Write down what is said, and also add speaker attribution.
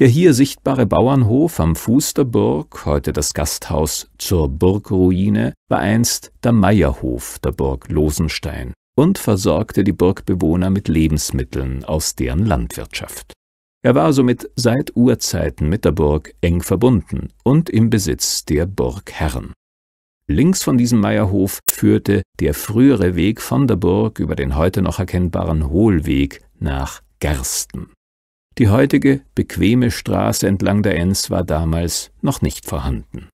Speaker 1: Der hier sichtbare Bauernhof am Fuß der Burg, heute das Gasthaus zur Burgruine, war einst der Meierhof der Burg Losenstein und versorgte die Burgbewohner mit Lebensmitteln aus deren Landwirtschaft. Er war somit seit Urzeiten mit der Burg eng verbunden und im Besitz der Burgherren. Links von diesem Meierhof führte der frühere Weg von der Burg über den heute noch erkennbaren Hohlweg nach Gersten. Die heutige bequeme Straße entlang der Enns war damals noch nicht vorhanden.